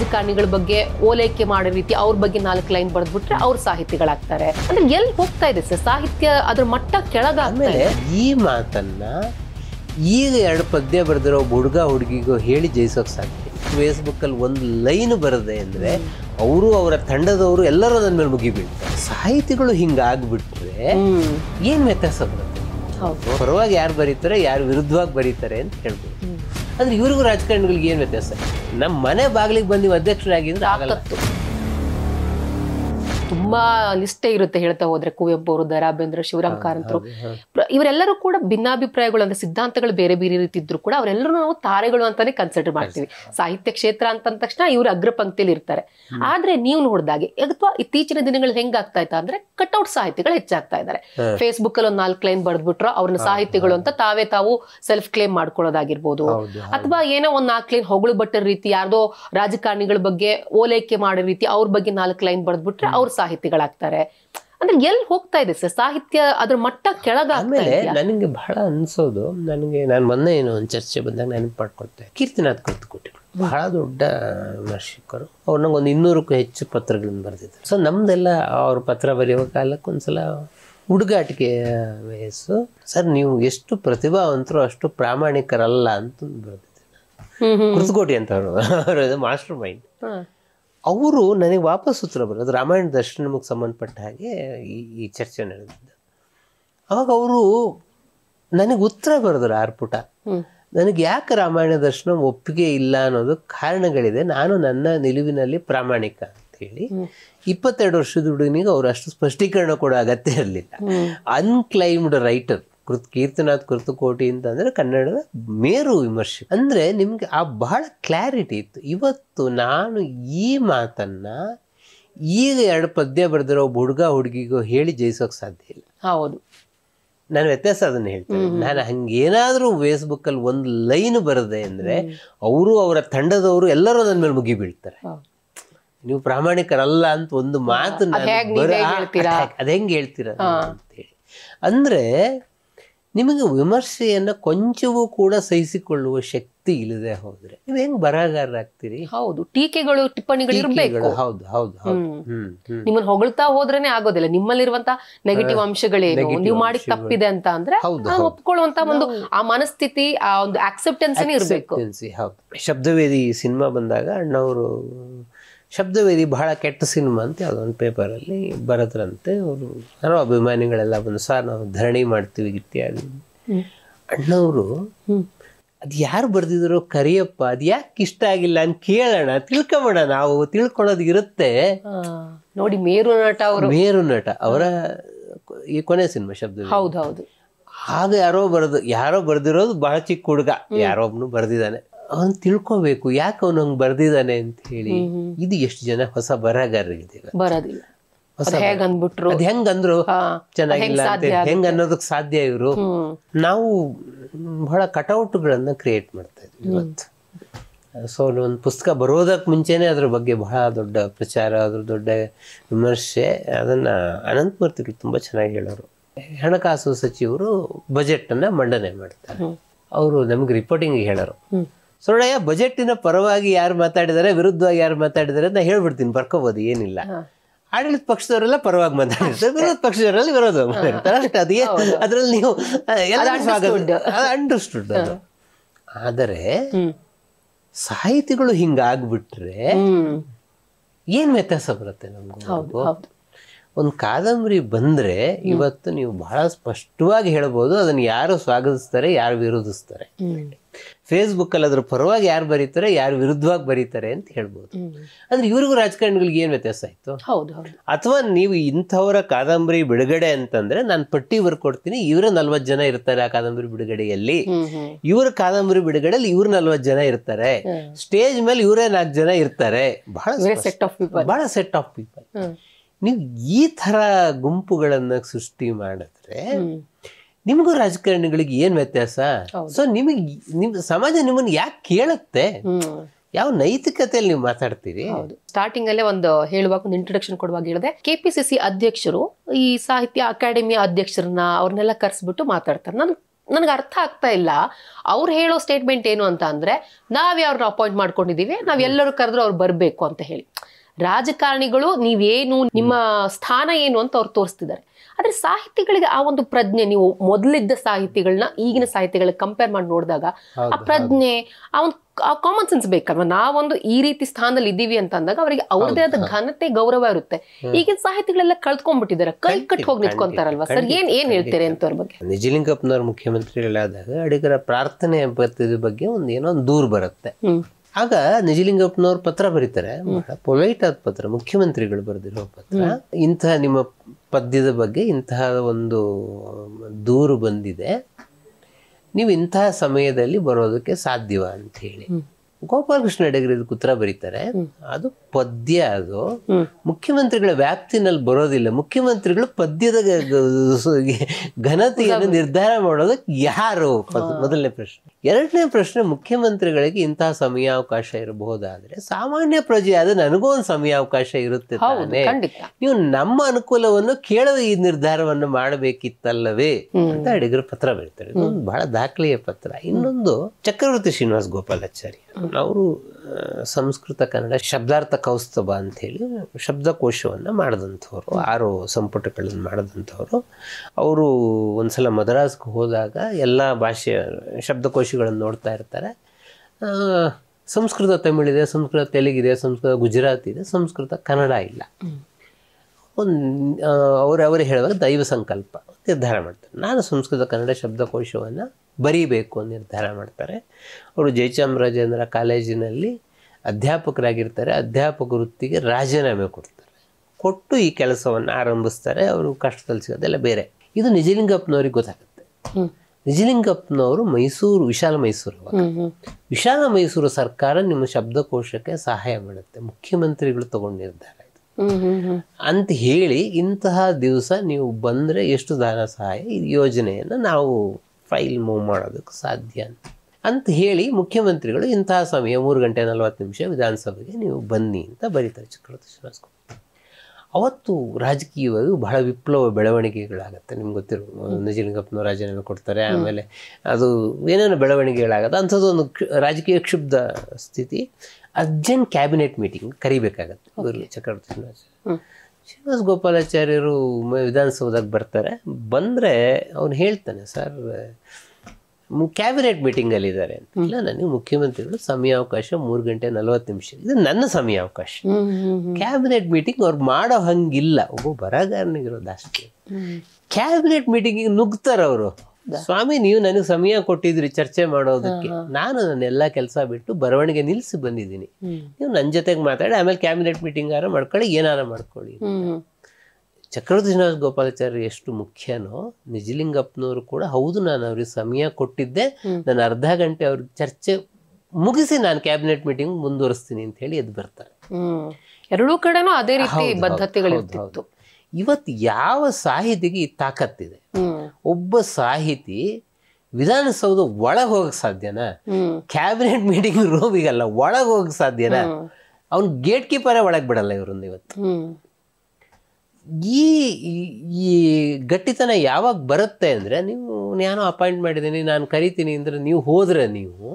ರಾಜಕಾರಣಿಗಳ ಬಗ್ಗೆ ಓಲೈಕೆ ಮಾಡೋ ರೀತಿ ಅವ್ರ ಬಗ್ಗೆ ನಾಲ್ಕು ಲೈನ್ ಬರೆದ್ಬಿಟ್ರೆ ಅವ್ರ ಸಾಹಿತಿಗಳಾಗ್ತಾರೆ ಅಂದ್ರೆ ಎಲ್ಲಿ ಹೋಗ್ತಾ ಇದೆ ಸರ್ ಸಾಹಿತ್ಯ ಅದ್ರ ಮಟ್ಟ ಕೆಳಗಾದ್ಮೇಲೆ ಈ ಮಾತನ್ನ ಈಗ ಎರಡು ಪದ್ಯ ಬರೆದಿರೋ ಹುಡುಗ ಹುಡುಗಿಗೂ ಹೇಳಿ ಜಯಿಸೋಕೆ ಸಾಧ್ಯ ಅಲ್ಲಿ ಒಂದು ಲೈನ್ ಬರದೆ ಅಂದ್ರೆ ಅವರು ಅವರ ತಂಡದವರು ಎಲ್ಲರೂ ಅದನ್ನ ಮೇಲೆ ಮುಗಿಬಿಡ್ತಾರೆ ಸಾಹಿತಿಗಳು ಹಿಂಗಾಗ್ಬಿಟ್ರೆ ಏನು ವ್ಯತ್ಯಾಸ ಬರುತ್ತೆ ಪರವಾಗಿ ಯಾರು ಬರೀತಾರೆ ಯಾರು ವಿರುದ್ಧವಾಗಿ ಬರೀತಾರೆ ಅಂತ ಹೇಳ್ಬೋದು ಅಂದ್ರೆ ಇವ್ರಿಗೂ ರಾಜಕಾರಣಿಗಳಿಗೆ ಏನು ವ್ಯತ್ಯಾಸ ನಮ್ಮ ಮನೆ ಬಾಗಿಲಿಗೆ ಬಂದು ನೀವು ಅಧ್ಯಕ್ಷರಾಗಿದ್ದರೆ ಆಗಲ್ಲ ತುಂಬಾ ಲಿಸ್ಟ್ ಇರುತ್ತೆ ಹೇಳ್ತಾ ಹೋದ್ರೆ ಕುವೆಂಪು ಅವರು ದ ಬೇಂದ್ರ ಶಿವರಾಮ್ ಕಾರಂತರು ಇವರೆಲ್ಲರೂ ಕೂಡ ಭಿನ್ನಾಭಿಪ್ರಾಯಗಳು ಅಂದ್ರೆ ಸಿದ್ಧಾಂತಗಳು ಬೇರೆ ಬೇರೆ ರೀತಿ ಇದ್ರು ಕೂಡ ಅವರೆಲ್ಲರೂ ನಾವು ತಾರೆಗಳು ಅಂತಾನೆ ಕನ್ಸಿಡರ್ ಮಾಡ್ತೀವಿ ಸಾಹಿತ್ಯ ಕ್ಷೇತ್ರ ಅಂತ ತಕ್ಷಣ ಇವರು ಅಗ್ರ ಪಂಕ್ತಿಯಲ್ಲಿ ಇರ್ತಾರೆ ಆದ್ರೆ ನೀವು ನೋಡಿದಾಗೆ ಅಥವಾ ಇತ್ತೀಚಿನ ದಿನಗಳು ಹೆಂಗಾಗ್ತಾ ಇತ್ತ ಅಂದ್ರೆ ಕಟ್ಔಟ್ ಸಾಹಿತಿಗಳು ಹೆಚ್ಚಾಗ್ತಾ ಇದ್ದಾರೆ ಫೇಸ್ಬುಕ್ ಅಲ್ಲಿ ಒಂದು ನಾಲ್ಕು ಲೈನ್ ಬರೆದ್ಬಿಟ್ರು ಅವ್ರನ್ನ ಸಾಹಿತಿಗಳು ಅಂತ ತಾವೇ ತಾವು ಸೆಲ್ಫ್ ಕ್ಲೇಮ್ ಮಾಡ್ಕೊಳ್ಳೋದಾಗಿರ್ಬೋದು ಅಥವಾ ಏನೋ ಒಂದ್ ನಾಲ್ಕು ಲೈನ್ ಹೊಗಳು ಬಟ್ಟರ ರೀತಿ ಯಾರ್ದೋ ರಾಜಕಾರಣಿಗಳ ಬಗ್ಗೆ ಓಲೈಕೆ ಮಾಡೋ ರೀತಿ ಅವ್ರ ಬಗ್ಗೆ ನಾಲ್ಕು ಲೈನ್ ಬರೆದ್ಬಿಟ್ರೆ ಅವ್ರ ಸಾಹಿತಿಗಳಾಗ್ತಾರೆ ಅಂದ್ರೆ ಎಲ್ಲಿ ಹೋಗ್ತಾ ಇದೆ ಸರ್ ಸಾಹಿತ್ಯ ಅದ್ರ ಮಟ್ಟ ಕೆಳಗ ನನಗೆ ಬಹಳ ಅನ್ಸೋದು ನನಗೆ ನಾನು ಮೊನ್ನೆ ಏನೋ ಒಂದು ಚರ್ಚೆ ಬಂದಾಗ ನೆನಪು ಮಾಡ್ಕೊಳ್ತೆ ಕೀರ್ತಿನಾಥ್ ಕಲ್ತುಕೋಟೆ ಬಹಳ ದೊಡ್ಡ ವಿಮರ್ಶಕರು ಅವ್ರು ನಂಗೆ ಒಂದು ಇನ್ನೂರಕ್ಕೂ ಹೆಚ್ಚು ಪತ್ರಗಳನ್ನು ಬರೆದಿದ್ದಾರೆ ಸೊ ನಮ್ದೆಲ್ಲ ಅವ್ರ ಪತ್ರ ಬರೆಯುವ ಕಾಲಕ್ಕೊಂದ್ಸಲ ಹುಡುಗಾಟಿಕೆ ವಯಸ್ಸು ಸರ್ ನೀವು ಎಷ್ಟು ಪ್ರತಿಭಾವಂತರು ಅಷ್ಟು ಪ್ರಾಮಾಣಿಕರಲ್ಲ ಅಂತ ಬರೆದಿದ್ದಾರೆ ಕುರ್ತುಕೋಟಿ ಅಂತ ಅವರು ಮಾಸ್ಟರ್ ಮೈಂಡ್ ಅವರು ನನಗೆ ವಾಪಸ್ ಉತ್ತರ ಬರೋದು ರಾಮಾಯಣ ನಮಗೆ ಸಂಬಂಧಪಟ್ಟ ಹಾಗೆ ಈ ಈ ಚರ್ಚೆ ನಡೆದಿದ್ದು ಅವಾಗ ಅವರು ನನಗೆ ಉತ್ತರ ಬರೆದ್ರು ಆರು ಪುಟ ನನಗೆ ಯಾಕೆ ರಾಮಾಯಣ ದರ್ಶನ ಒಪ್ಪಿಗೆ ಇಲ್ಲ ಅನ್ನೋದು ಕಾರಣಗಳಿದೆ ನಾನು ನನ್ನ ನಿಲುವಿನಲ್ಲಿ ಪ್ರಾಮಾಣಿಕ ಅಂತ ಹೇಳಿ ಇಪ್ಪತ್ತೆರಡು ವರ್ಷದ ಹುಡುಗನಿಗೆ ಅವರು ಅಷ್ಟು ಸ್ಪಷ್ಟೀಕರಣ ಕೊಡೋ ಅಗತ್ಯ ಇರಲಿಲ್ಲ ಅನ್ಕ್ಲೈಮ್ಡ್ ರೈಟರ್ ಕೃತ್ ಕೀರ್ತನಾಥ್ ಕೃತಕೋಟಿ ಅಂದ್ರೆ ಕನ್ನಡದ ಮೇರು ವಿಮರ್ಶೆ ಅಂದ್ರೆ ನಿಮ್ಗೆ ಆ ಬಹಳ ಕ್ಲಾರಿಟಿ ಇತ್ತು ಇವತ್ತು ನಾನು ಈ ಮಾತನ್ನ ಈಗ ಎರಡು ಪದ್ಯ ಬರೆದಿರೋ ಒಬ್ಬ ಹುಡುಗ ಹುಡುಗಿಗೂ ಹೇಳಿ ಜಯಿಸೋಕೆ ಸಾಧ್ಯ ಇಲ್ಲ ಹೌದು ನಾನು ವ್ಯತ್ಯಾಸ ಅದನ್ನ ಹೇಳ್ತೇನೆ ನಾನು ಹಂಗೇನಾದರೂ ಫೇಸ್ಬುಕ್ಕಲ್ಲಿ ಒಂದು ಲೈನ್ ಬರದೆ ಅಂದ್ರೆ ಅವರು ಅವರ ತಂಡದವರು ಎಲ್ಲರೂ ಅದನ್ನ ಮೇಲೆ ಮುಗಿ ನೀವು ಪ್ರಾಮಾಣಿಕರಲ್ಲ ಅಂತ ಒಂದು ಮಾತು ಅದ್ ಹೆಂಗೆ ಹೇಳ್ತೀರ ಅಂತೇಳಿ ಅಂದರೆ ನಿಮಗೆ ವಿಮರ್ಶೆಯನ್ನು ಕೊಂಚವೂ ಕೂಡ ಸಹಿಸಿಕೊಳ್ಳುವ ಶಕ್ತಿ ಇಲ್ಲದೆ ಹೋದ್ರೆ ನೀವು ಹೆಂಗ್ ಬರಹಗಾರರಾಗ್ತೀರಿ ಹೌದು ಟೀಕೆಗಳು ಟಿಪ್ಪಣಿಗಳು ಇರಬೇಕು ಹೌದು ಹೌದು ನಿಮ್ಮನ್ನ ಹೊಗಳ್ತಾ ಹೋದ್ರೇನೆ ಆಗೋದಿಲ್ಲ ನಿಮ್ಮಲ್ಲಿರುವಂತ ನೆಗೆಟಿವ್ ಅಂಶಗಳೇ ನೀವು ಮಾಡಿ ತಪ್ಪಿದೆ ಅಂತ ಅಂದ್ರೆ ಒಪ್ಕೊಳ್ಳುವಂತ ಒಂದು ಆ ಮನಸ್ಥಿತಿ ಆ ಒಂದು ಆಕ್ಸೆಪ್ಟೆನ್ಸ್ ಇರಬೇಕು ಶಬ್ದವೇದಿ ಸಿನಿಮಾ ಬಂದಾಗ ಅಣ್ಣವರು ಶಬ್ದವೇದಿ ಬಹಳ ಕೆಟ್ಟ ಸಿನಿಮಾ ಅಂತ ಪೇಪರ್ ಪೇಪರಲ್ಲಿ ಬರದ್ರಂತೆ ಅವರು ಯಾರೋ ಅಭಿಮಾನಿಗಳೆಲ್ಲ ಬಂದು ಸಾರ್ ನಾವು ಧರಣಿ ಮಾಡ್ತೀವಿ ಇತ್ಯಾದಿ ಅಣ್ಣವರು ಅದು ಯಾರು ಬರೆದಿದ್ರು ಕರಿಯಪ್ಪ ಅದು ಯಾಕೆ ಇಷ್ಟ ಆಗಿಲ್ಲ ಅಂತ ಕೇಳೋಣ ತಿಳ್ಕೊಬೋಣ ನಾವು ತಿಳ್ಕೊಳ್ಳೋದು ಇರುತ್ತೆ ನೋಡಿ ಮೇರು ನಟ ಅವರು ಮೇರು ನಟ ಅವರ ಈ ಕೊನೆ ಸಿನಿಮಾ ಶಬ್ದ ಹೌದು ಹೌದು ಆಗ ಯಾರೋ ಬರೆದು ಯಾರೋ ಬರೆದಿರೋದು ಬಹಳ ಚಿಕ್ಕ ಹುಡುಗ ಯಾರೋ ಒಬ್ನು ಬರೆದಿದ್ದಾನೆ ಅವನು ತಿಳ್ಕೊಬೇಕು ಯಾಕೆ ಅವನು ಹಂಗೆ ಬರ್ದಿದ್ದಾನೆ ಅಂತ ಹೇಳಿ ಇದು ಎಷ್ಟು ಜನ ಹೊಸ ಬರಹಗಾರರಿದ್ದೀವಿ ಬರೋದಿಲ್ಲ ಅಂದ್ಬಿಟ್ರು ಹೆಂಗ್ ಅಂದ್ರು ಚೆನ್ನಾಗಿಲ್ಲ ಹೆಂಗ ಅನ್ನೋದಕ್ ಸಾಧ್ಯ ಇವರು ನಾವು ಬಹಳ ಕಟೌಟ್ಗಳನ್ನ ಕ್ರಿಯೇಟ್ ಮಾಡ್ತಾ ಇದ್ವಿ ಇವತ್ತು ಸೊ ಒಂದು ಪುಸ್ತಕ ಬರೋದಕ್ಕೆ ಮುಂಚೆನೆ ಅದ್ರ ಬಗ್ಗೆ ಬಹಳ ದೊಡ್ಡ ಪ್ರಚಾರ ಅದ್ರ ದೊಡ್ಡ ವಿಮರ್ಶೆ ಅದನ್ನ ಅನಂತಮೂರ್ತಿಗಳು ತುಂಬಾ ಚೆನ್ನಾಗಿ ಹೇಳೋರು ಹಣಕಾಸು ಸಚಿವರು ಬಜೆಟ್ ಅನ್ನ ಮಂಡನೆ ಮಾಡ್ತಾರೆ ಅವರು ನಮ್ಗೆ ರಿಪೋರ್ಟಿಂಗ್ ಹೇಳರು ಸೊರಡಯ್ಯ ಬಜೆಟ್ಟಿನ ಪರವಾಗಿ ಯಾರು ಮಾತಾಡಿದ್ದಾರೆ ವಿರುದ್ಧವಾಗಿ ಯಾರು ಮಾತಾಡಿದ್ದಾರೆ ಅಂತ ಹೇಳ್ಬಿಡ್ತೀನಿ ಬರ್ಕೋಬೋದು ಏನಿಲ್ಲ ಆಡಳಿತ ಪಕ್ಷದವರೆಲ್ಲ ಪರವಾಗಿ ಮಾತಾಡಿರ್ತಾರೆ ವಿರೋಧ ಪಕ್ಷದವರೆಲ್ಲ ವಿರೋಧ ಮಾತಾಡಿರ್ತಾರೆ ಅದೇ ಅದರಲ್ಲಿ ನೀವು ಅಂಡರ್ಸ್ಟುಡ್ ಅದು ಆದರೆ ಸಾಹಿತಿಗಳು ಹಿಂಗಾಗ್ಬಿಟ್ರೆ ಏನ್ ವ್ಯತ್ಯಾಸ ಬರುತ್ತೆ ನಮ್ಗೆ ಒಂದು ಕಾದಂಬರಿ ಬಂದರೆ ಇವತ್ತು ನೀವು ಬಹಳ ಸ್ಪಷ್ಟವಾಗಿ ಹೇಳ್ಬೋದು ಅದನ್ನು ಯಾರು ಸ್ವಾಗತಿಸ್ತಾರೆ ಯಾರು ವಿರೋಧಿಸ್ತಾರೆ ಫೇಸ್ಬುಕ್ಕಲ್ಲಿ ಅದ್ರ ಪರವಾಗಿ ಯಾರು ಬರೀತಾರೆ ಯಾರು ವಿರುದ್ಧವಾಗಿ ಬರೀತಾರೆ ಅಂತ ಹೇಳ್ಬೋದು ಅಂದ್ರೆ ಇವ್ರಿಗೂ ರಾಜಕಾರಣಿಗಳಿಗೆ ಏನು ವ್ಯತ್ಯಾಸ ಹೌದು ಅಥವಾ ನೀವು ಇಂಥವರ ಕಾದಂಬರಿ ಬಿಡುಗಡೆ ಅಂತಂದ್ರೆ ನಾನು ಪಟ್ಟಿ ಬರ್ಕೊಡ್ತೀನಿ ಇವರ ನಲ್ವತ್ತು ಜನ ಇರ್ತಾರೆ ಆ ಕಾದಂಬರಿ ಬಿಡುಗಡೆಯಲ್ಲಿ ಇವರ ಕಾದಂಬರಿ ಬಿಡುಗಡೆಯಲ್ಲಿ ಇವ್ರ ನಲ್ವತ್ತು ಜನ ಇರ್ತಾರೆ ಸ್ಟೇಜ್ ಮೇಲೆ ಇವರೇ ನಾಲ್ಕು ಜನ ಇರ್ತಾರೆ ಬಹಳ ಸೆಟ್ ಆಫ್ ಪೀಪಲ್ ಬಹಳ ಸೆಟ್ ಆಫ್ ಪೀಪಲ್ ನೀವು ಈ ಥರ ಗುಂಪುಗಳನ್ನು ಸೃಷ್ಟಿ ಮಾಡಿದ್ರೆ ನಿಮಗೂ ರಾಜಕಾರಣಿಗಳಿಗೆ ಏನು ವ್ಯತ್ಯಾಸ ಸೊ ನಿಮಗೆ ನಿಮ್ಮ ಸಮಾಜ ನಿಮ್ಮನ್ನು ಯಾಕೆ ಕೇಳುತ್ತೆ ಯಾವ ನೈತಿಕತೆಯಲ್ಲಿ ನೀವು ಮಾತಾಡ್ತೀರಿ ಸ್ಟಾರ್ಟಿಂಗ್ ಅಲ್ಲೇ ಒಂದು ಹೇಳುವಾಗ ಒಂದು ಇಂಟ್ರೊಡಕ್ಷನ್ ಕೊಡುವಾಗ ಹೇಳಿದೆ ಸಿ ಅಧ್ಯಕ್ಷರು ಈ ಸಾಹಿತ್ಯ ಅಕಾಡೆಮಿ ಅಧ್ಯಕ್ಷರನ್ನ ಅವ್ರನ್ನೆಲ್ಲ ಕರೆಸ್ಬಿಟ್ಟು ಮಾತಾಡ್ತಾರೆ ನನ್ ನನಗೆ ಅರ್ಥ ಆಗ್ತಾ ಇಲ್ಲ ಅವ್ರು ಹೇಳೋ ಸ್ಟೇಟ್ಮೆಂಟ್ ಏನು ಅಂತ ಅಂದ್ರೆ ನಾವೇ ಅವ್ರನ್ನ ಅಪಾಯಿಂಟ್ ಮಾಡ್ಕೊಂಡಿದ್ದೀವಿ ನಾವೆಲ್ಲರೂ ಕರೆದ್ರೂ ಅವ್ರು ಬರಬೇಕು ಅಂತ ಹೇಳಿ ರಾಜಕಾರಣಿಗಳು ನೀವೇನು ನಿಮ್ಮ ಸ್ಥಾನ ಏನು ಅಂತ ಅವ್ರು ತೋರಿಸ್ತಿದ್ದಾರೆ ಆದರೆ ಸಾಹಿತಿಗಳಿಗೆ ಆ ಒಂದು ಪ್ರಜ್ಞೆ ನೀವು ಮೊದಲಿದ್ದ ಸಾಹಿತಿಗಳನ್ನ ಈಗಿನ ಸಾಹಿತಿಗಳಿಗೆ ಕಂಪೇರ್ ಮಾಡಿ ನೋಡಿದಾಗ ಆ ಪ್ರಜ್ಞೆ ಆ ಒಂದು ಆ ಕಾಮನ್ ಸೆನ್ಸ್ ಬೇಕಲ್ವ ನಾವೊಂದು ಈ ರೀತಿ ಸ್ಥಾನದಲ್ಲಿ ಇದ್ದೀವಿ ಅಂತ ಅಂದಾಗ ಅವರಿಗೆ ಅವ್ರದೇ ಆದ ಘನತೆ ಗೌರವ ಇರುತ್ತೆ ಈಗಿನ ಸಾಹಿತಿಗಳೆಲ್ಲ ಕಳ್ಕೊಂಡ್ಬಿಟ್ಟಿದ್ದಾರೆ ಕೈ ಕಟ್ಟು ಹೋಗಿ ನಿಂತ್ಕೊಂತಾರಲ್ವಾ ಸರ್ ಏನ್ ಏನ್ ಹೇಳ್ತೀರಿ ಅವ್ರ ಬಗ್ಗೆ ನಿಜಲಿಂಗಪ್ಪನವ್ರ ಮುಖ್ಯಮಂತ್ರಿಗಳಾದಾಗ ಅಡಿಗರ ಪ್ರಾರ್ಥನೆ ಬಗ್ಗೆ ಒಂದು ಏನೋ ಒಂದು ದೂರ್ ಬರುತ್ತೆ ಆಗ ನಿಜಲಿಂಗಪ್ಪನವ್ರ ಪತ್ರ ಬರೀತಾರೆ ಪೊಲೈಟ್ ಆದ ಪತ್ರ ಮುಖ್ಯಮಂತ್ರಿಗಳು ಬರೆದಿರೋ ಪತ್ರ ಇಂತಹ ನಿಮ್ಮ ಪದ್ಯದ ಬಗ್ಗೆ ಇಂತಹ ಒಂದು ದೂರು ಬಂದಿದೆ ನೀವು ಇಂತಹ ಸಮಯದಲ್ಲಿ ಬರೋದಕ್ಕೆ ಸಾಧ್ಯವ ಅಂತ ಹೇಳಿ ಗೋಪಾಲಕೃಷ್ಣ ಹೆಡಗರಿ ಉತ್ತರ ಬರೀತಾರೆ ಅದು ಪದ್ಯ ಅದು ಮುಖ್ಯಮಂತ್ರಿಗಳ ವ್ಯಾಪ್ತಿನಲ್ಲಿ ಬರೋದಿಲ್ಲ ಮುಖ್ಯಮಂತ್ರಿಗಳು ಪದ್ಯದ ಘನತೆಯನ್ನು ನಿರ್ಧಾರ ಮಾಡೋದಕ್ಕೆ ಯಾರು ಮೊದಲನೇ ಪ್ರಶ್ನೆ ಎರಡನೇ ಪ್ರಶ್ನೆ ಮುಖ್ಯಮಂತ್ರಿಗಳಿಗೆ ಇಂತಹ ಸಮಯಾವಕಾಶ ಇರಬಹುದಾದ್ರೆ ಸಾಮಾನ್ಯ ಪ್ರಜೆ ಆದ್ರೆ ನನಗೂ ಒಂದು ಸಮಯಾವಕಾಶ ಇರುತ್ತೆ ನೀವು ನಮ್ಮ ಅನುಕೂಲವನ್ನು ಕೇಳುವ ಈ ನಿರ್ಧಾರವನ್ನು ಮಾಡಬೇಕಿತ್ತಲ್ಲವೇ ಅಂತ ಅಡಿಗರು ಪತ್ರ ಬರ್ತಾರೆ ಬಹಳ ದಾಖಲೆಯ ಪತ್ರ ಇನ್ನೊಂದು ಚಕ್ರವರ್ತಿ ಶ್ರೀನಿವಾಸ್ ಗೋಪಾಲಾಚಾರ್ಯ ಅವರು ಸಂಸ್ಕೃತ ಕನ್ನಡ ಶಬ್ದಾರ್ಥ ಕೌಸ್ತುಭ ಅಂಥೇಳಿ ಶಬ್ದಕೋಶವನ್ನು ಮಾಡಿದಂಥವ್ರು ಆರು ಸಂಪುಟಗಳನ್ನು ಮಾಡಿದಂಥವ್ರು ಅವರು ಒಂದು ಸಲ ಮದ್ರಾಸ್ಗೆ ಹೋದಾಗ ಎಲ್ಲ ಭಾಷೆಯ ಶಬ್ದಕೋಶಗಳನ್ನು ನೋಡ್ತಾ ಇರ್ತಾರೆ ಸಂಸ್ಕೃತ ತಮಿಳಿದೆ ಸಂಸ್ಕೃತ ತೆಲುಗಿದೆ ಸಂಸ್ಕೃತ ಗುಜರಾತ್ ಇದೆ ಸಂಸ್ಕೃತ ಕನ್ನಡ ಇಲ್ಲ ಒಂದು ಅವರು ಅವರೇ ಹೇಳುವಾಗ ದೈವ ಸಂಕಲ್ಪ ನಿರ್ಧಾರ ಮಾಡ್ತಾರೆ ನಾನು ಸಂಸ್ಕೃತ ಕನ್ನಡ ಶಬ್ದಕೋಶವನ್ನು ಬರೀಬೇಕು ಅಂತ ನಿರ್ಧಾರ ಮಾಡ್ತಾರೆ ಅವರು ಜಯಚಾಮರಾಜೇಂದ್ರ ಕಾಲೇಜಿನಲ್ಲಿ ಅಧ್ಯಾಪಕರಾಗಿರ್ತಾರೆ ಅಧ್ಯಾಪಕ ವೃತ್ತಿಗೆ ರಾಜೀನಾಮೆ ಕೊಡ್ತಾರೆ ಕೊಟ್ಟು ಈ ಕೆಲಸವನ್ನು ಆರಂಭಿಸ್ತಾರೆ ಅವರು ಕಷ್ಟ ಸಿಗೋದೆಲ್ಲ ಬೇರೆ ಇದು ನಿಜಲಿಂಗಪ್ಪನವ್ರಿಗೆ ಗೊತ್ತಾಗುತ್ತೆ ನಿಜಲಿಂಗಪ್ಪನವರು ಮೈಸೂರು ವಿಶಾಲ ಮೈಸೂರು ವಿಶಾಲ ಮೈಸೂರು ಸರ್ಕಾರ ನಿಮ್ಮ ಶಬ್ದಕೋಶಕ್ಕೆ ಸಹಾಯ ಮಾಡುತ್ತೆ ಮುಖ್ಯಮಂತ್ರಿಗಳು ತಗೊಂಡಿರ್ತಾರೆ ಅಂತ ಹೇಳಿ ಇಂತಹ ದಿವಸ ನೀವು ಬಂದರೆ ಎಷ್ಟು ದಾನ ಸಹಾಯ ಈ ಯೋಜನೆಯನ್ನು ನಾವು ಫೈಲ್ ಮೂವ್ ಮಾಡೋದಕ್ಕೆ ಸಾಧ್ಯ ಅಂತ ಅಂತ ಹೇಳಿ ಮುಖ್ಯಮಂತ್ರಿಗಳು ಇಂತಹ ಸಮಯ ಮೂರು ಗಂಟೆ ನಲವತ್ತು ನಿಮಿಷ ವಿಧಾನಸಭೆಗೆ ನೀವು ಬನ್ನಿ ಅಂತ ಬರೀತಾರೆ ಚಕ್ರವರ್ತಿ ಅವತ್ತು ರಾಜಕೀಯವಾಗಿ ಬಹಳ ವಿಪ್ಲವ ಬೆಳವಣಿಗೆಗಳಾಗತ್ತೆ ನಿಮ್ಗೆ ಗೊತ್ತಿರೋ ನಜೀನಗಪ್ಪನವರು ರಾಜೀನಾಮೆ ಕೊಡ್ತಾರೆ ಆಮೇಲೆ ಅದು ಏನೇನು ಬೆಳವಣಿಗೆಗಳಾಗತ್ತೆ ಅಂಥದ್ದು ಒಂದು ರಾಜಕೀಯ ಕ್ಷುಬ್ಧ ಸ್ಥಿತಿ ಅರ್ಜೆಂಟ್ ಕ್ಯಾಬಿನೆಟ್ ಮೀಟಿಂಗ್ ಕರಿಬೇಕಾಗತ್ತೆ ಚಕ್ರವರ್ತಿ ಶ್ರೀನಿವಾಸ ಶ್ರೀನಿವಾಸ ಗೋಪಾಲಾಚಾರ್ಯರು ವಿಧಾನಸೌಧಕ್ಕೆ ಬರ್ತಾರೆ ಬಂದರೆ ಅವ್ನು ಹೇಳ್ತಾನೆ ಸರ್ ಕ್ಯಾಬಿನೆಟ್ ಮೀಟಿಂಗಲ್ಲಿದ್ದಾರೆ ಅಂತ ಇಲ್ಲ ನನಗೆ ಮುಖ್ಯಮಂತ್ರಿಗಳು ಸಮಯಾವಕಾಶ ಮೂರು ಗಂಟೆ ನಲವತ್ತು ನಿಮಿಷ ಇದು ನನ್ನ ಸಮಯಾವಕಾಶ ಕ್ಯಾಬಿನೆಟ್ ಮೀಟಿಂಗ್ ಅವ್ರು ಮಾಡೋ ಹಂಗಿಲ್ಲ ಒಬ್ಬ ಬರಗಾರನಿಗಿರೋ ಅಷ್ಟೇ ಕ್ಯಾಬಿನೆಟ್ ಮೀಟಿಂಗಿಗೆ ನುಗ್ತಾರೆ ಅವರು ಸ್ವಾಮಿ ನೀವು ನನಗೆ ಸಮಯ ಕೊಟ್ಟಿದ್ರಿ ಚರ್ಚೆ ಮಾಡೋದಕ್ಕೆ ನಾನು ನನ್ನ ಎಲ್ಲ ಕೆಲಸ ಬಿಟ್ಟು ಬರವಣಿಗೆ ನಿಲ್ಸಿ ಬಂದಿದ್ದೀನಿ ನೀವು ನನ್ನ ಜೊತೆಗೆ ಮಾತಾಡಿ ಆಮೇಲೆ ಕ್ಯಾಬಿನೆಟ್ ಮೀಟಿಂಗ್ ಆರ ಮಾಡ್ಕೊಳ್ಳಿ ಏನಾರ ಮಾಡ್ಕೊಳ್ಳಿ ಶ್ರೀನಿವಾಸ ಗೋಪಾಲಾಚಾರ್ಯ ಎಷ್ಟು ಮುಖ್ಯನೋ ನಿಜಲಿಂಗಪ್ಪನವರು ಕೂಡ ಹೌದು ನಾನು ಅವ್ರಿಗೆ ಸಮಯ ಕೊಟ್ಟಿದ್ದೆ ನಾನು ಅರ್ಧ ಗಂಟೆ ಅವ್ರ ಚರ್ಚೆ ಮುಗಿಸಿ ನಾನು ಕ್ಯಾಬಿನೆಟ್ ಮೀಟಿಂಗ್ ಮುಂದುವರಿಸ್ತೀನಿ ಅಂತ ಹೇಳಿ ಎದ್ದು ಬರ್ತಾರೆ ಎರಡೂ ಕಡೆನೂ ಅದೇ ರೀತಿ ಬದ್ಧತೆಗಳು ಇರ್ತಿತ್ತು ಇವತ್ತು ಯಾವ ಸಾಹಿತಿಗೆ ಈ ತಾಕತ್ತಿದೆ ಒಬ್ಬ ಸಾಹಿತಿ ವಿಧಾನಸೌಧ ಒಳಗೆ ಹೋಗಕ್ ಸಾಧ್ಯನಾ ಕ್ಯಾಬಿನೆಟ್ ಮೀಟಿಂಗ್ ರೂಮಿಗಲ್ಲ ಒಳಗೆ ಹೋಗಕ್ ಸಾಧ್ಯನಾ ಅವ್ನ ಗೇಟ್ ಕೀಪರೇ ಒಳಗೆ ಬಿಡಲ್ಲ ಇವ್ರನ್ನ ಇವತ್ತು ಈ ಈ ಗಟ್ಟಿತನ ಯಾವಾಗ ಬರುತ್ತೆ ಅಂದ್ರೆ ನೀವು ನಾನು ಅಪಾಯಿಂಟ್ ಮಾಡಿದ್ದೀನಿ ನಾನು ಕರಿತೀನಿ ಅಂದ್ರೆ ನೀವು ಹೋದ್ರೆ ನೀವು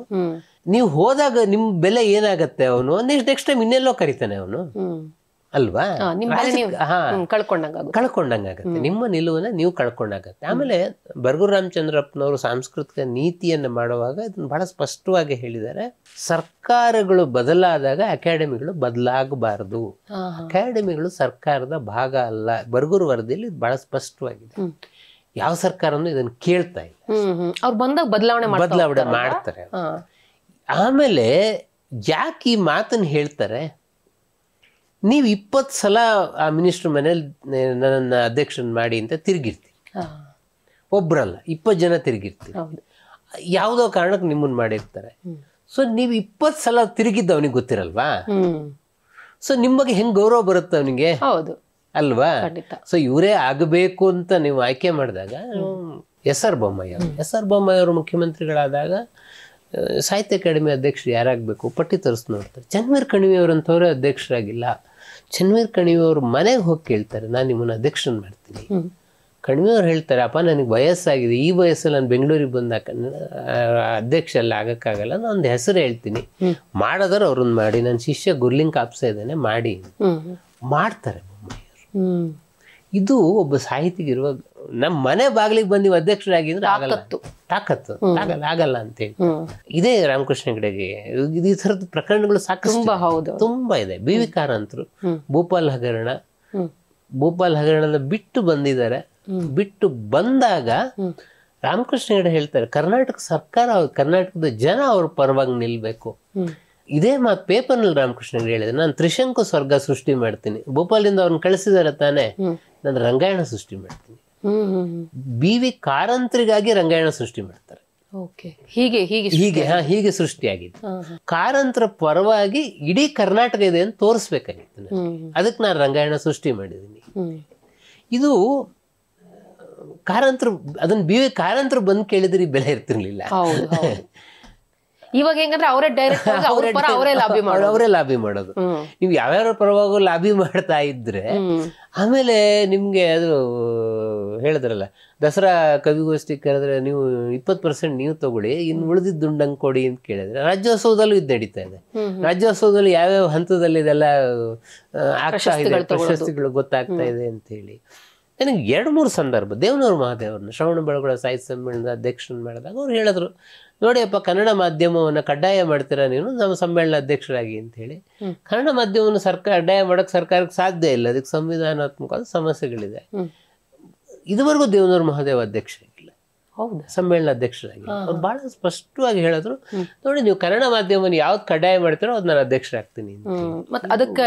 ನೀವು ಹೋದಾಗ ನಿಮ್ಮ ಬೆಲೆ ಏನಾಗತ್ತೆ ಅವನು ನೆಕ್ಸ್ಟ್ ನೆಕ್ಸ್ಟ್ ಟೈಮ್ ಇನ್ನೆಲ್ಲೋ ಕರಿತಾನೆ ಅವನು ಅಲ್ವಾ ಕಳ್ಕೊಂಡಂಗಾಗುತ್ತೆ ನಿಮ್ಮ ನಿಲುವನ್ನ ನೀವು ಕಳ್ಕೊಂಡಾಗತ್ತೆ ಆಮೇಲೆ ಬರ್ಗು ರಾಮಚಂದ್ರಪ್ಪನವರು ಸಾಂಸ್ಕೃತಿಕ ನೀತಿಯನ್ನು ಮಾಡುವಾಗ ಇದನ್ನು ಬಹಳ ಸ್ಪಷ್ಟವಾಗಿ ಹೇಳಿದ್ದಾರೆ ಸರ್ಕಾರಗಳು ಬದಲಾದಾಗ ಅಕಾಡೆಮಿಗಳು ಬದಲಾಗಬಾರದು ಅಕಾಡೆಮಿಗಳು ಸರ್ಕಾರದ ಭಾಗ ಅಲ್ಲ ಬರ್ಗುರ್ ವರದಿಯಲ್ಲಿ ಬಹಳ ಸ್ಪಷ್ಟವಾಗಿದೆ ಯಾವ ಸರ್ಕಾರನೂ ಇದನ್ನು ಕೇಳ್ತಾ ಇಲ್ಲ ಅವ್ರು ಬಂದಾಗ ಬದಲಾವಣೆ ಬದಲಾವಣೆ ಮಾಡ್ತಾರೆ ಆಮೇಲೆ ಯಾಕೆ ಈ ಮಾತನ್ನು ಹೇಳ್ತಾರೆ ನೀವು ಇಪ್ಪತ್ತು ಸಲ ಆ ಮಿನಿಸ್ಟ್ರ್ ಮನೇಲಿ ನನ್ನ ಅಧ್ಯಕ್ಷನ ಮಾಡಿ ಅಂತ ತಿರುಗಿರ್ತೀವಿ ಒಬ್ಬರಲ್ಲ ಇಪ್ಪತ್ತು ಜನ ತಿರುಗಿರ್ತೀವಿ ಯಾವುದೋ ಕಾರಣಕ್ಕೆ ನಿಮ್ಮನ್ನು ಮಾಡಿರ್ತಾರೆ ಸೊ ನೀವು ಇಪ್ಪತ್ತು ಸಲ ತಿರುಗಿದ್ದು ಅವನಿಗೆ ಗೊತ್ತಿರಲ್ವಾ ಸೊ ನಿಮ್ಮ ಬಗ್ಗೆ ಹೆಂಗೆ ಗೌರವ ಬರುತ್ತೆ ಅವನಿಗೆ ಹೌದು ಅಲ್ವಾ ಸೊ ಇವರೇ ಆಗಬೇಕು ಅಂತ ನೀವು ಆಯ್ಕೆ ಮಾಡಿದಾಗ S R Bommai S R Bommai ಅವರು ಮುಖ್ಯಮಂತ್ರಿಗಳಾದಾಗ ಸಾಹಿತ್ಯ ಅಕಾಡೆಮಿ ಅಧ್ಯಕ್ಷರು ಯಾರಾಗಬೇಕು ಪಟ್ಟಿ ತರಿಸಿ ನೋಡ್ತಾರೆ ಚನ್ವೀರ್ ಕಣಿವೆಯವರಂಥವ್ರೆ ಅಧ್ಯಕ್ಷರಾಗಿಲ್ಲ ಚನ್ವೀರ್ ಕಣಿವೆಯವರು ಮನೆಗೆ ಹೋಗಿ ಕೇಳ್ತಾರೆ ನಾನು ನಿಮ್ಮನ್ನು ಅಧ್ಯಕ್ಷನ ಮಾಡ್ತೀನಿ ಕಣಿವೆಯವ್ರು ಹೇಳ್ತಾರೆ ಅಪ್ಪ ನನಗೆ ವಯಸ್ಸಾಗಿದೆ ಈ ವಯಸ್ಸಲ್ಲಿ ನಾನು ಬೆಂಗಳೂರಿಗೆ ಬಂದಾಕ ಅಧ್ಯಕ್ಷ ಎಲ್ಲ ಆಗೋಕ್ಕಾಗಲ್ಲ ನಾನು ಒಂದು ಹೆಸರು ಹೇಳ್ತೀನಿ ಮಾಡೋದಾರು ಅವ್ರನ್ನ ಮಾಡಿ ನನ್ನ ಶಿಷ್ಯ ಗುರ್ಲಿಂಗ್ ಕಾಪ್ಸ ಇದ್ದಾನೆ ಮಾಡಿ ಮಾಡ್ತಾರೆ ಬೊಮ್ಮಾಯಿಯವರು ಇದು ಒಬ್ಬ ಸಾಹಿತಿಗಿರುವ ನಮ್ಮ ಮನೆ ಬಾಗಿಲಿಗೆ ಬಂದು ನೀವು ಅಧ್ಯಕ್ಷರಾಗಿದ್ರೆ ಆಗಲ್ಲ ತಾಕತ್ತು ಆಗಲ್ಲ ಆಗಲ್ಲ ಹೇಳಿ ಇದೇ ರಾಮಕೃಷ್ಣ ಹೆಗಡೆಗೆ ಈ ತರದ ಪ್ರಕರಣಗಳು ಸಾಕಷ್ಟು ಹೌದು ತುಂಬಾ ಇದೆ ಬಿ ವಿ ಕಾರಂತರು ಭೂಪಾಲ್ ಹಗರಣ ಭೂಪಾಲ್ ಹಗರಣ ಬಿಟ್ಟು ಬಂದಿದ್ದಾರೆ ಬಿಟ್ಟು ಬಂದಾಗ ರಾಮಕೃಷ್ಣ ಹೆಗಡೆ ಹೇಳ್ತಾರೆ ಕರ್ನಾಟಕ ಸರ್ಕಾರ ಕರ್ನಾಟಕದ ಜನ ಅವ್ರ ಪರವಾಗಿ ನಿಲ್ಬೇಕು ಇದೇ ಪೇಪರ್ ಪೇಪರ್ನಲ್ಲಿ ರಾಮಕೃಷ್ಣ ಹೆಗಡೆ ಹೇಳಿದೆ ನಾನು ತ್ರಿಶಂಕು ಸ್ವರ್ಗ ಸೃಷ್ಟಿ ಮಾಡ್ತೀನಿ ಭೂಪಾಲಿಂದ ಅವ್ರನ್ನ ಕಳಿಸಿದಾರೆ ತಾನೇ ನಾನು ರಂಗಾಯಣ ಸೃಷ್ಟಿ ಮಾಡ್ತೀನಿ ಬಿ ವಿ ಕಾರಂತರಿಗಾಗಿ ರಂಗಾಯಣ ಸೃಷ್ಟಿ ಮಾಡ್ತಾರೆ ಹೀಗೆ ಹೀಗೆ ಹೀಗೆ ಹಾ ಹೀಗೆ ಸೃಷ್ಟಿಯಾಗಿದೆ ಕಾರಂತರ ಪರವಾಗಿ ಇಡೀ ಕರ್ನಾಟಕ ಇದೆ ಅಂತ ತೋರಿಸ್ಬೇಕಾಗಿತ್ತು ಅದಕ್ಕೆ ನಾನು ರಂಗಾಯಣ ಸೃಷ್ಟಿ ಮಾಡಿದ್ದೀನಿ ಇದು ಕಾರಂತರು ಅದನ್ನ ಬಿ ವಿ ಕಾರಂತರು ಬಂದು ಕೇಳಿದ್ರೆ ಬೆಲೆ ಇರ್ತಿರ್ಲಿಲ್ಲ ಇವಾಗ ಹೆಂಗಂದ್ರೆ ಅವರೇ ಡೈರೆಕ್ಟ್ ಅವರೇ ಲಾಬಿ ಮಾಡೋದು ಅವರೇ ಲಾಬಿ ಮಾಡೋದು ನೀವು ಯಾವ್ಯಾವ ಪರವಾಗಿ ಲಾಬಿ ಮಾಡ್ತಾ ಇದ್ರೆ ಆಮೇಲೆ ನಿಮ್ಗೆ ಅದು ಹೇಳಿದ್ರಲ್ಲ ದಸರಾ ಕವಿಗೋಷ್ಠಿ ಕರೆದ್ರೆ ನೀವು ಇಪ್ಪತ್ತು ಪರ್ಸೆಂಟ್ ನೀವು ತಗೊಳ್ಳಿ ಇನ್ನು ಉಳಿದಿದ್ದ ದುಂಡಂಗೆ ಕೊಡಿ ಅಂತ ಕೇಳಿದ್ರೆ ರಾಜ್ಯೋತ್ಸವದಲ್ಲೂ ಇದು ನಡೀತಾ ಇದೆ ರಾಜ್ಯೋತ್ಸವದಲ್ಲಿ ಯಾವ್ಯಾವ ಹಂತದಲ್ಲಿ ಇದೆಲ್ಲ ಆಗ್ತಾ ಇದೆ ಪ್ರಶಸ್ತಿಗಳು ಗೊತ್ತಾಗ್ತಾ ಇದೆ ಅಂತ ಹೇಳಿ ನನಗೆ ಎರಡು ಮೂರು ಸಂದರ್ಭ ದೇವನೂರು ಮಹಾದೇವರನ್ನ ಶ್ರವಣ ಬೆಳಗೊಳ ಸಾಹಿತ್ಯ ಸಮ್ಮೇಳನದ ಅಧ್ಯಕ್ಷನ ಮಾಡಿದಾಗ ಅವ್ರು ಹೇಳಿದ್ರು ನೋಡಿಯಪ್ಪ ಕನ್ನಡ ಮಾಧ್ಯಮವನ್ನು ಕಡ್ಡಾಯ ಮಾಡ್ತೀರಾ ನೀನು ನಮ್ಮ ಸಮ್ಮೇಳನ ಅಧ್ಯಕ್ಷರಾಗಿ ಅಂತ ಹೇಳಿ ಕನ್ನಡ ಮಾಧ್ಯಮವನ್ನು ಸರ್ಕಾರ ಕಡ್ಡಾಯ ಮಾಡೋಕ್ಕೆ ಸರ್ಕಾರಕ್ಕೆ ಸಾಧ್ಯ ಇಲ್ಲ ಅದಕ್ಕೆ ಸಂವಿಧಾನಾತ್ಮಕವಾದ ಸಮಸ್ಯೆಗಳಿದೆ ಇದುವರೆಗೂ ಮಹಾದೇವ್ ಮಹಾದೇವ ಅಧ್ಯಕ್ಷರಾಗಿಲ್ಲ ಹೌದು ಸಮ್ಮೇಳನ ಅಧ್ಯಕ್ಷರಾಗಿಲ್ಲ ಅವ್ರು ಬಹಳ ಸ್ಪಷ್ಟವಾಗಿ ಹೇಳಿದ್ರು ನೋಡಿ ನೀವು ಕನ್ನಡ ಮಾಧ್ಯಮವನ್ನು ಯಾವ್ದು ಕಡ್ಡಾಯ ಮಾಡ್ತೀರೋ ಅದು ನಾನು ಅಧ್ಯಕ್ಷರಾಗ್ತೀನಿ ಮತ್ತೆ ಅದಕ್ಕೆ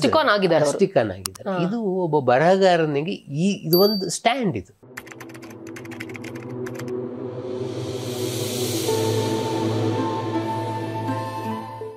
ಸ್ಟಿಕಾನ್ ಆಗಿದ್ದಾರೆ ಸ್ಟಿಕಾನ್ ಆಗಿದ್ದಾರೆ ಇದು ಒಬ್ಬ ಬರಹಗಾರನಿಗೆ ಈ ಇದು ಒಂದು ಸ್ಟ್ಯಾಂಡ್ ಇದು